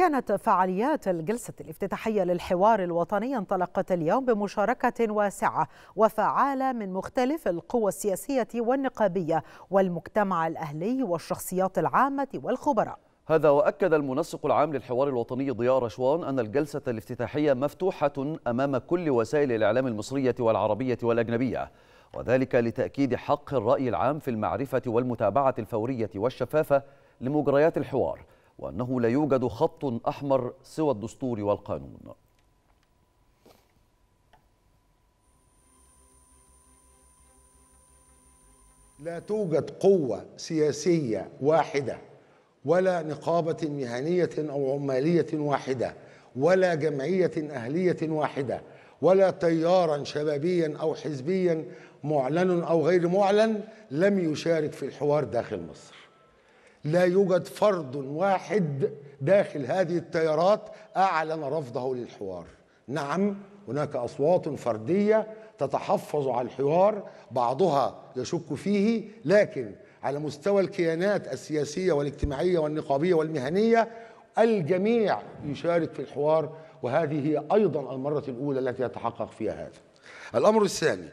كانت فعاليات الجلسة الافتتاحية للحوار الوطني انطلقت اليوم بمشاركة واسعة وفعالة من مختلف القوى السياسية والنقابية والمجتمع الأهلي والشخصيات العامة والخبراء هذا وأكد المنسق العام للحوار الوطني ضياء رشوان أن الجلسة الافتتاحية مفتوحة أمام كل وسائل الإعلام المصرية والعربية والأجنبية وذلك لتأكيد حق الرأي العام في المعرفة والمتابعة الفورية والشفافة لمجريات الحوار وأنه لا يوجد خط أحمر سوى الدستور والقانون لا توجد قوة سياسية واحدة ولا نقابة مهنية أو عمالية واحدة ولا جمعية أهلية واحدة ولا تيارا شبابيا أو حزبيا معلن أو غير معلن لم يشارك في الحوار داخل مصر لا يوجد فرد واحد داخل هذه التيارات اعلن رفضه للحوار نعم هناك اصوات فرديه تتحفظ على الحوار بعضها يشك فيه لكن على مستوى الكيانات السياسيه والاجتماعيه والنقابيه والمهنيه الجميع يشارك في الحوار وهذه هي ايضا المره الاولى التي يتحقق فيها هذا الامر الثاني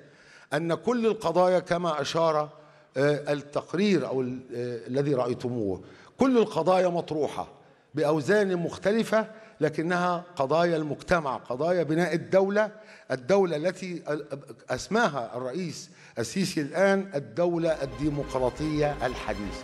ان كل القضايا كما اشار آه، التقرير أو آه، الذي رأيتموه كل القضايا مطروحة بأوزان مختلفة لكنها قضايا المجتمع قضايا بناء الدولة الدولة التي أسماها الرئيس السيسي الآن الدولة الديمقراطية الحديثة